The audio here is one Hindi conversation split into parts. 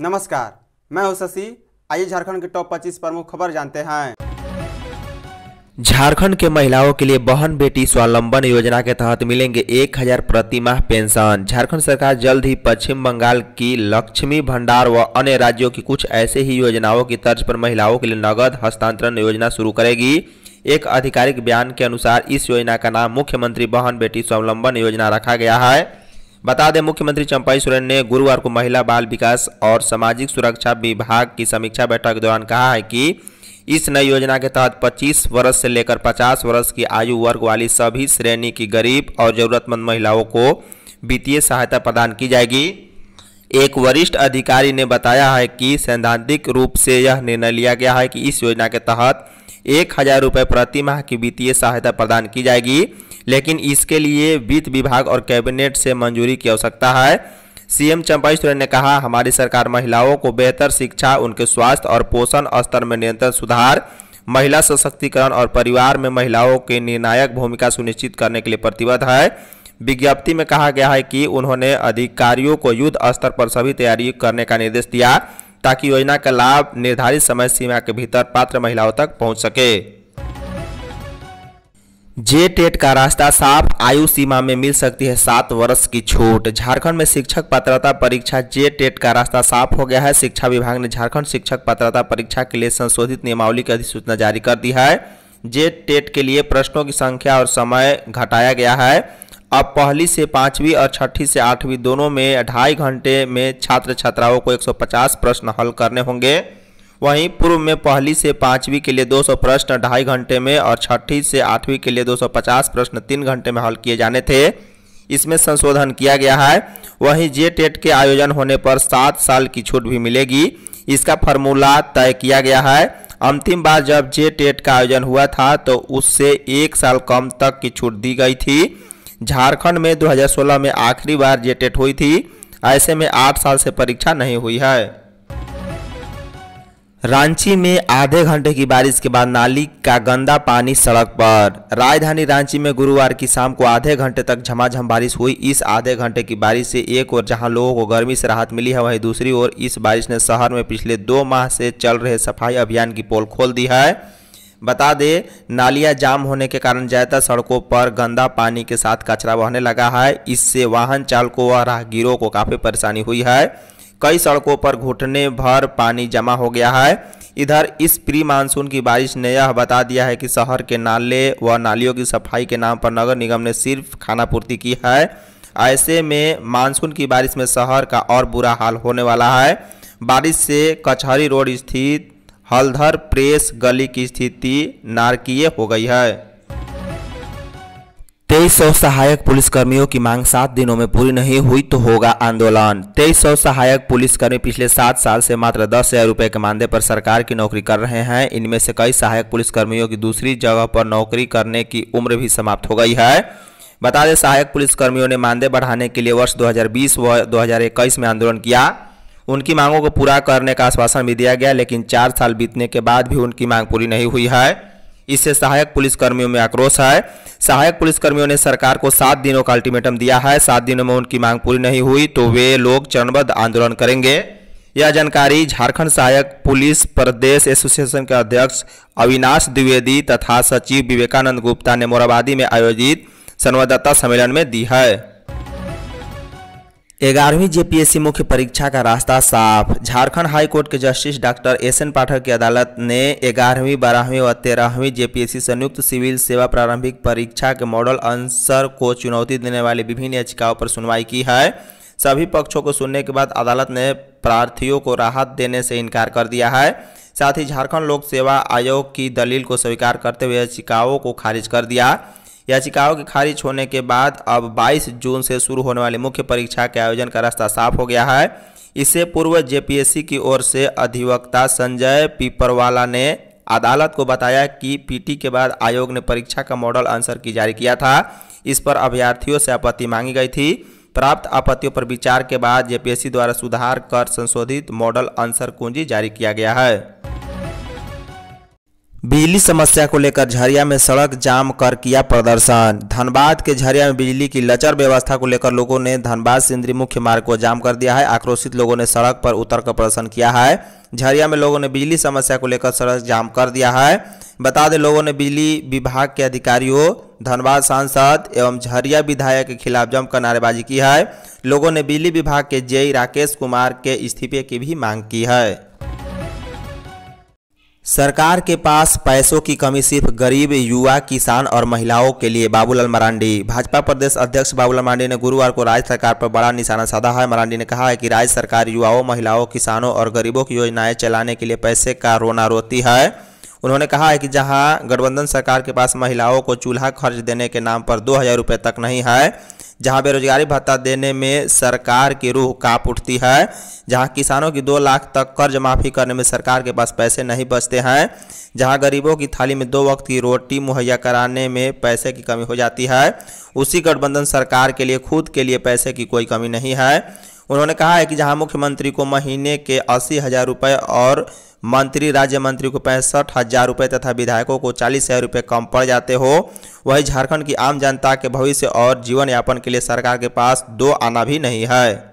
नमस्कार मैं हूं शशि आइए झारखंड के टॉप 25 प्रमुख खबर जानते हैं झारखंड के महिलाओं के लिए बहन बेटी स्वावलंबन योजना के तहत मिलेंगे एक हजार प्रति माह पेंशन झारखंड सरकार जल्द ही पश्चिम बंगाल की लक्ष्मी भंडार व अन्य राज्यों की कुछ ऐसे ही योजनाओं की तर्ज पर महिलाओं के लिए नगद हस्तांतरण योजना शुरू करेगी एक आधिकारिक बयान के अनुसार इस योजना का नाम मुख्यमंत्री बहन बेटी स्वावलंबन योजना रखा गया है बता दें मुख्यमंत्री चंपाई सोरेन ने गुरुवार को महिला बाल विकास और सामाजिक सुरक्षा विभाग की समीक्षा बैठक के दौरान कहा है कि इस नई योजना के तहत 25 वर्ष से लेकर 50 वर्ष की आयु वर्ग वाली सभी श्रेणी की गरीब और ज़रूरतमंद महिलाओं को वित्तीय सहायता प्रदान की जाएगी एक वरिष्ठ अधिकारी ने बताया है कि सैद्धांतिक रूप से यह निर्णय लिया गया है कि इस योजना के तहत एक हजार रुपये प्रति माह की वित्तीय सहायता प्रदान की जाएगी लेकिन इसके लिए वित्त विभाग और कैबिनेट से मंजूरी की आवश्यकता है सीएम चंपाई सोरेन ने कहा हमारी सरकार महिलाओं को बेहतर शिक्षा उनके स्वास्थ्य और पोषण स्तर में निरंतर सुधार महिला सशक्तिकरण और परिवार में महिलाओं की निर्णायक भूमिका सुनिश्चित करने के लिए प्रतिबद्ध है विज्ञप्ति में कहा गया है कि उन्होंने अधिकारियों को युद्ध स्तर पर सभी तैयारी करने का निर्देश दिया ताकि योजना का लाभ निर्धारित समय सीमा के भीतर पात्र महिलाओं तक पहुंच सके जे टेट का रास्ता साफ आयु सीमा में मिल सकती है सात वर्ष की छूट झारखंड में शिक्षक पात्रता परीक्षा जे टेट का रास्ता साफ हो गया है शिक्षा विभाग ने झारखंड शिक्षक पात्रता परीक्षा के लिए संशोधित नियमावली की अधिसूचना जारी कर दी है जे टेट के लिए प्रश्नों की संख्या और समय घटाया गया है अब पहली से पाँचवीं और छठी से आठवीं दोनों में ढाई घंटे में छात्र छात्राओं को 150 प्रश्न हल करने होंगे वहीं पूर्व में पहली से पाँचवीं के लिए 200 प्रश्न ढाई घंटे में और छठी से आठवीं के लिए 250 प्रश्न तीन घंटे में हल किए जाने थे इसमें संशोधन किया गया है वहीं जे टेट के आयोजन होने पर सात साल की छूट भी मिलेगी इसका फॉर्मूला तय किया गया है अंतिम बार जब जे टेट का आयोजन हुआ था तो उससे एक साल कम तक की छूट दी गई थी झारखंड में 2016 में आखिरी बार जेटेट हुई थी ऐसे में आठ साल से परीक्षा नहीं हुई है रांची में आधे घंटे की बारिश के बाद नाली का गंदा पानी सड़क पर राजधानी रांची में गुरुवार की शाम को आधे घंटे तक झमाझम बारिश हुई इस आधे घंटे की बारिश से एक ओर जहां लोगों को गर्मी से राहत मिली है वहीं दूसरी ओर इस बारिश ने शहर में पिछले दो माह से चल रहे सफाई अभियान की पोल खोल दी है बता दें नालियां जाम होने के कारण ज्यादातर सड़कों पर गंदा पानी के साथ कचरा बहने लगा है इससे वाहन चालकों व राहगीरों को काफ़ी परेशानी हुई है कई सड़कों पर घुटने भर पानी जमा हो गया है इधर इस प्री मानसून की बारिश ने यह बता दिया है कि शहर के नाले व नालियों की सफाई के नाम पर नगर निगम ने सिर्फ खाना पूर्ति की है ऐसे में मानसून की बारिश में शहर का और बुरा हाल होने वाला है बारिश से कचहरी रोड स्थित हल्धर प्रेस गली की स्थिति नारकीय हो गई है तेईस सौ सहायक पुलिसकर्मियों की मांग सात दिनों में पूरी नहीं हुई तो होगा आंदोलन तेईस सौ सहायक पुलिसकर्मी पिछले सात साल से मात्र दस हजार रुपये के मानदेय पर सरकार की नौकरी कर रहे हैं इनमें से कई सहायक पुलिसकर्मियों की दूसरी जगह पर नौकरी करने की उम्र भी समाप्त हो गई है बता दें सहायक पुलिसकर्मियों ने मानदेय बढ़ाने के लिए वर्ष दो व दो में आंदोलन किया उनकी मांगों को पूरा करने का आश्वासन भी दिया गया लेकिन चार साल बीतने के बाद भी उनकी मांग पूरी नहीं हुई है इससे सहायक पुलिसकर्मियों में आक्रोश है सहायक पुलिसकर्मियों ने सरकार को सात दिनों का अल्टीमेटम दिया है सात दिनों में उनकी मांग पूरी नहीं हुई तो वे लोग चरणबद्ध आंदोलन करेंगे यह जानकारी झारखंड सहायक पुलिस प्रदेश एसोसिएशन के अध्यक्ष अविनाश द्विवेदी तथा सचिव विवेकानंद गुप्ता ने मोराबादी में आयोजित संवाददाता सम्मेलन में दी है ग्यारहवीं जेपीएससी मुख्य परीक्षा का रास्ता साफ झारखंड हाई कोर्ट के justice doctor S N Pathak की अदालत ने ग्यारहवीं बारहवीं और तेरहवीं जेपीएससी संयुक्त सिविल सेवा प्रारंभिक परीक्षा के मॉडल आंसर को चुनौती देने वाली विभिन्न याचिकाओं पर सुनवाई की है सभी पक्षों को सुनने के बाद अदालत ने प्रार्थियों को राहत देने से इनकार कर दिया है साथ ही झारखंड लोक सेवा आयोग की दलील को स्वीकार करते हुए याचिकाओं को खारिज कर दिया याचिकाओं के खारिज होने के बाद अब 22 जून से शुरू होने वाली मुख्य परीक्षा के आयोजन का रास्ता साफ हो गया है इससे पूर्व जेपीएससी की ओर से अधिवक्ता संजय पीपरवाला ने अदालत को बताया कि पीटी के बाद आयोग ने परीक्षा का मॉडल आंसर की जारी किया था इस पर अभ्यर्थियों से आपत्ति मांगी गई थी प्राप्त आपत्तियों पर विचार के बाद जेपीएससी द्वारा सुधार कर संशोधित मॉडल आंसर कुंजी जारी किया गया है बिजली समस्या को लेकर झरिया में सड़क जाम कर किया प्रदर्शन धनबाद के झरिया में बिजली की लचर व्यवस्था को लेकर लोगों ने धनबाद सिंद्री मुख्य मार्ग को जाम कर दिया है आक्रोशित लोगों ने सड़क पर उतर कर प्रदर्शन किया है झरिया में लोगों ने बिजली समस्या को लेकर सड़क जाम कर दिया है बता दें लोगों ने बिजली विभाग के अधिकारियों धनबाद सांसद एवं झरिया विधायक के खिलाफ जमकर नारेबाजी की है लोगों ने बिजली विभाग के जेई राकेश कुमार के इस्तीफे की भी मांग की है सरकार के पास पैसों की कमी सिर्फ गरीब युवा किसान और महिलाओं के लिए बाबूलाल मरांडी भाजपा प्रदेश अध्यक्ष बाबूलाल मरांडी ने गुरुवार को राज्य सरकार पर बड़ा निशाना साधा है मरांडी ने कहा है कि राज्य सरकार युवाओं महिलाओं किसानों और गरीबों की योजनाएं चलाने के लिए पैसे का रोना रोती है उन्होंने कहा है कि जहाँ गठबंधन सरकार के पास महिलाओं को चूल्हा खर्च देने के नाम पर दो हज़ार रुपये तक नहीं है जहां बेरोजगारी भत्ता देने में सरकार की रूह काप उठती है जहां किसानों की दो लाख तक कर्ज माफ़ी करने में सरकार के पास पैसे नहीं बचते हैं जहां गरीबों की थाली में दो वक्त की रोटी मुहैया कराने में पैसे की कमी हो जाती है उसी गठबंधन सरकार के लिए खुद के लिए पैसे की कोई कमी नहीं है उन्होंने कहा है कि जहां मुख्यमंत्री को महीने के अस्सी हज़ार रुपये और मंत्री राज्य मंत्री को पैंसठ हज़ार रुपये तथा विधायकों को चालीस हज़ार रुपये कम पड़ जाते हो वहीं झारखंड की आम जनता के भविष्य और जीवन यापन के लिए सरकार के पास दो आना भी नहीं है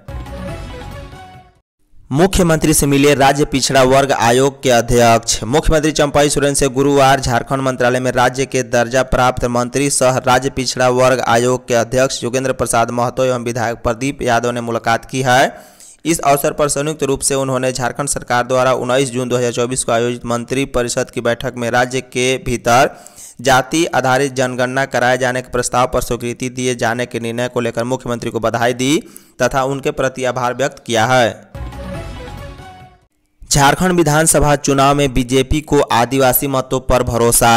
मुख्यमंत्री से मिले राज्य पिछड़ा वर्ग आयोग के अध्यक्ष मुख्यमंत्री चंपाई सोरेन से गुरुवार झारखंड मंत्रालय में राज्य के दर्जा प्राप्त मंत्री सह राज्य पिछड़ा वर्ग आयोग के अध्यक्ष योगेंद्र प्रसाद महतो एवं विधायक प्रदीप यादव ने मुलाकात की है इस अवसर पर संयुक्त रूप से उन्होंने झारखंड सरकार द्वारा 19 जून 2024 को आयोजित मंत्री परिषद की बैठक में राज्य के भीतर जाति आधारित जनगणना कराए जाने के प्रस्ताव पर स्वीकृति दिए जाने के निर्णय को लेकर मुख्यमंत्री को बधाई दी तथा उनके प्रति आभार व्यक्त किया है झारखंड विधानसभा चुनाव में बीजेपी को आदिवासी मतों पर भरोसा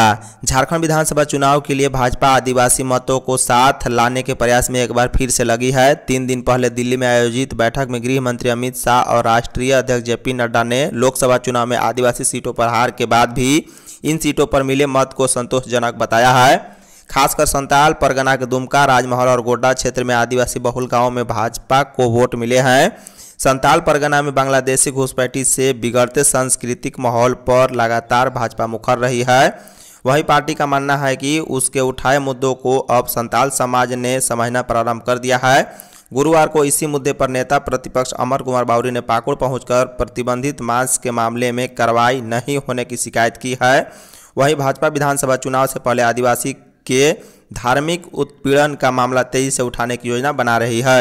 झारखंड विधानसभा चुनाव के लिए भाजपा आदिवासी मतों को साथ लाने के प्रयास में एक बार फिर से लगी है तीन दिन पहले दिल्ली में आयोजित बैठक में गृह मंत्री अमित शाह और राष्ट्रीय अध्यक्ष जेपी नड्डा ने लोकसभा चुनाव में आदिवासी सीटों पर हार के बाद भी इन सीटों पर मिले मत को संतोषजनक बताया है खासकर संताल परगना के दुमका राजमहल और गोड्डा क्षेत्र में आदिवासी बहुल गाँव में भाजपा को वोट मिले हैं संताल परगना में बांग्लादेशी घुसपैठी से बिगड़ते सांस्कृतिक माहौल पर लगातार भाजपा मुखर रही है वहीं पार्टी का मानना है कि उसके उठाए मुद्दों को अब संताल समाज ने समझना प्रारंभ कर दिया है गुरुवार को इसी मुद्दे पर नेता प्रतिपक्ष अमर कुमार बावरी ने पाकुड़ पहुंचकर प्रतिबंधित मांस के मामले में कार्रवाई नहीं होने की शिकायत की है वहीं भाजपा विधानसभा चुनाव से पहले आदिवासी के धार्मिक उत्पीड़न का मामला तेजी से उठाने की योजना बना रही है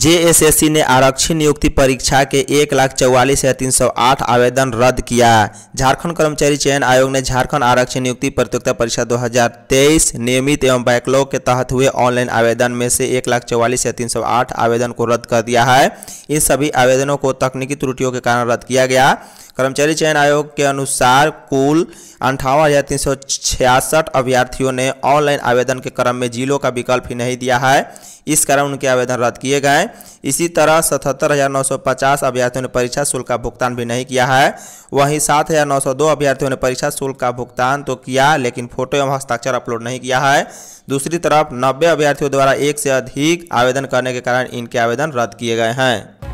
जेएसएससी ने आरक्षी नियुक्ति परीक्षा के एक लाख चौवालीस हजार तीन सौ आठ आवेदन रद्द किया झारखंड कर्मचारी चयन आयोग ने झारखंड आरक्षी नियुक्ति प्रतियोगिता परीक्षा 2023 नियमित एवं बैकलॉग के तहत हुए ऑनलाइन आवेदन में से एक लाख चौवालीस हजार तीन सौ आठ आवेदन को रद्द कर दिया है इन सभी आवेदनों को तकनीकी त्रुटियों के कारण रद्द किया गया कर्मचारी चयन आयोग के अनुसार कुल अंठावन हज़ार तीन सौ छियासठ अभ्यर्थियों ने ऑनलाइन आवेदन के क्रम में जिलों का विकल्प ही नहीं दिया है इस कारण उनके आवेदन रद्द किए गए इसी तरह सतहत्तर हज़ार नौ सौ पचास अभ्यर्थियों ने परीक्षा शुल्क का भुगतान भी नहीं किया है वहीं सात हज़ार नौ सौ दो अभ्यर्थियों ने परीक्षा शुल्क का भुगतान तो किया लेकिन फोटो एवं हस्ताक्षर अपलोड नहीं किया है दूसरी तरफ नब्बे अभ्यर्थियों द्वारा एक से अधिक आवेदन करने के कारण इनके आवेदन रद्द किए गए हैं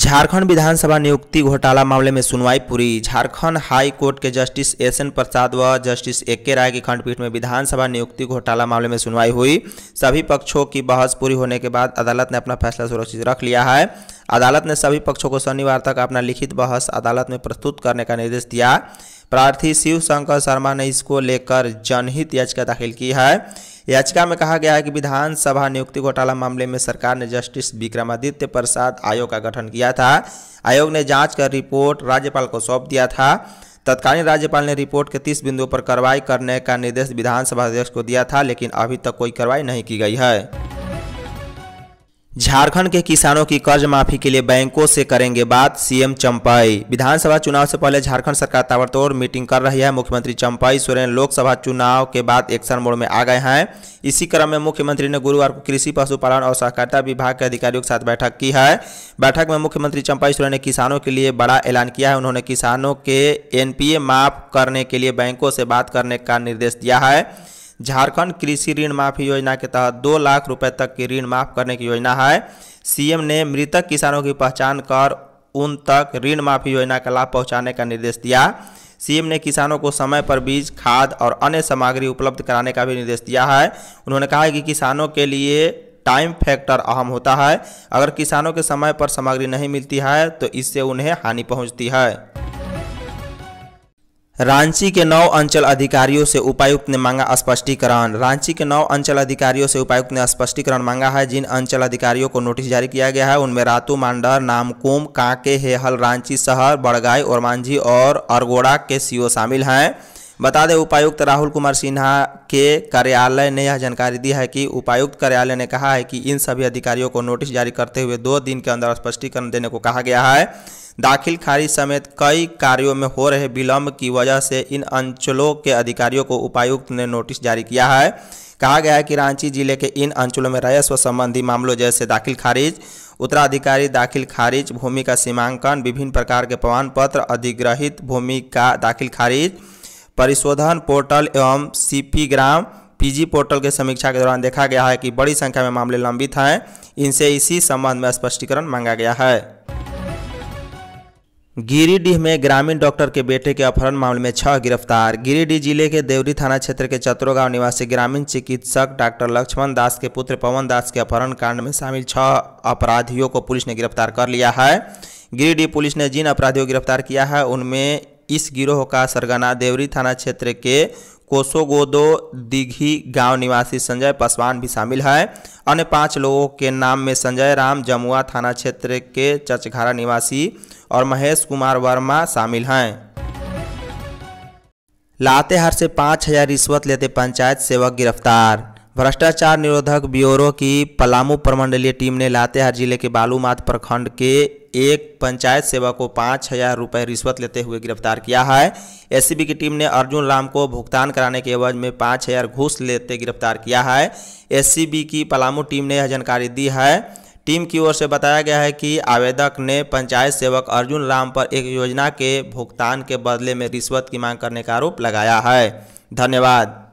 झारखंड विधानसभा नियुक्ति घोटाला मामले में सुनवाई पूरी झारखंड हाई कोर्ट के जस्टिस एस एन प्रसाद व जस्टिस ए के राय की खंडपीठ में विधानसभा नियुक्ति घोटाला मामले में सुनवाई हुई सभी पक्षों की बहस पूरी होने के बाद अदालत ने अपना फैसला सुरक्षित रख लिया है अदालत ने सभी पक्षों को शनिवार तक अपना लिखित बहस अदालत में प्रस्तुत करने का निर्देश दिया प्रार्थी शिव शंकर शर्मा ने इसको लेकर जनहित याचिका दाखिल की है याचिका में कहा गया है कि विधानसभा नियुक्ति घोटाला मामले में सरकार ने जस्टिस विक्रमादित्य प्रसाद आयोग का गठन किया था आयोग ने जांच कर रिपोर्ट राज्यपाल को सौंप दिया था तत्कालीन राज्यपाल ने रिपोर्ट के तीस बिंदुओं पर कार्रवाई करने का निर्देश विधानसभा अध्यक्ष को दिया था लेकिन अभी तक कोई कार्रवाई नहीं की गई है झारखंड के किसानों की कर्ज माफी के लिए बैंकों से करेंगे बात सीएम चंपाई विधानसभा चुनाव से पहले झारखंड सरकार ताबड़तोड़ मीटिंग कर रही है मुख्यमंत्री चंपाई सोरेन लोकसभा चुनाव के बाद एक्शन मोड में आ गए हैं इसी क्रम में मुख्यमंत्री ने गुरुवार को कृषि पशुपालन और सहकारिता विभाग के अधिकारियों के साथ बैठक की है बैठक में मुख्यमंत्री चंपाई सोरेन ने किसानों के लिए बड़ा ऐलान किया है उन्होंने किसानों के एनपीए माफ करने के लिए बैंकों से बात करने का निर्देश दिया है झारखंड कृषि ऋण माफी योजना के तहत दो लाख रुपए तक की ऋण माफ करने की योजना है सीएम ने मृतक किसानों की पहचान कर उन तक ऋण माफी योजना का लाभ पहुंचाने का निर्देश दिया सीएम ने किसानों को समय पर बीज खाद और अन्य सामग्री उपलब्ध कराने का भी निर्देश दिया है उन्होंने कहा कि किसानों के लिए टाइम फैक्टर अहम होता है अगर किसानों के समय पर सामग्री नहीं मिलती है तो इससे उन्हें हानि पहुंचती है रांची के नौ अंचल अधिकारियों से उपायुक्त ने मांगा स्पष्टीकरण रांची के नौ अंचल अधिकारियों से उपायुक्त ने स्पष्टीकरण मांगा है जिन अंचल अधिकारियों को नोटिस जारी किया गया है उनमें रातू मांडर नामकुम कांके हेहल रांची शहर बड़गाई और मांझी और अरगोड़ा के सीओ शामिल हैं बता दें उपायुक्त राहुल कुमार सिन्हा के कार्यालय ने यह जानकारी दी है कि उपायुक्त कार्यालय ने कहा है कि इन सभी अधिकारियों को नोटिस जारी करते हुए दो दिन के अंदर स्पष्टीकरण देने को कहा गया है दाखिल खारिज समेत कई कार्यों में हो रहे विलम्ब की वजह से इन अंचलों के अधिकारियों को उपायुक्त ने नोटिस जारी किया है कहा गया है कि रांची जिले के इन अंचलों में रहस्व संबंधी मामलों जैसे दाखिल खारिज उत्तराधिकारी दाखिल खारिज भूमि का सीमांकन विभिन्न प्रकार के प्रमाण पत्र अधिग्रहित भूमि का दाखिल खारिज परिशोधन पोर्टल एवं सीपीग्राम पीजी पोर्टल के समीक्षा के दौरान देखा गया है कि बड़ी संख्या में मामले लंबित हैं इनसे इसी संबंध में स्पष्टीकरण मांगा गया है गिरिडीह में ग्रामीण डॉक्टर के बेटे के अपहरण मामले में छह गिरफ्तार गिरिडीह जिले के देवरी थाना क्षेत्र के चतरो गांव निवासी ग्रामीण चिकित्सक डॉक्टर लक्ष्मण दास के पुत्र पवन दास के अपहरण कांड में शामिल छह अपराधियों को पुलिस ने गिरफ्तार कर लिया है गिरिडीह पुलिस ने जिन अपराधियों को गिरफ्तार किया है उनमें इस गिरोह का सरगना देवरी थाना क्षेत्र के कोसोगोदो दिघी गांव निवासी संजय पासवान भी शामिल है अन्य पांच लोगों के नाम में संजय राम जमुआ थाना क्षेत्र के चचघारा निवासी और महेश कुमार वर्मा शामिल हैं लातेहार से पाँच हजार रिश्वत लेते पंचायत सेवक गिरफ्तार भ्रष्टाचार निरोधक ब्यूरो की पलामू प्रमंडलीय टीम ने लातेहार जिले के बालूमाथ प्रखंड के एक पंचायत सेवक को पाँच हजार रुपये रिश्वत लेते हुए गिरफ्तार किया है एसीबी की टीम ने अर्जुन राम को भुगतान कराने के एवज में पाँच हजार घूस लेते गिरफ्तार किया है एसीबी की पलामू टीम ने यह जानकारी दी है टीम की ओर से बताया गया है कि आवेदक ने पंचायत सेवक अर्जुन राम पर एक योजना के भुगतान के बदले में रिश्वत की मांग करने का आरोप लगाया है धन्यवाद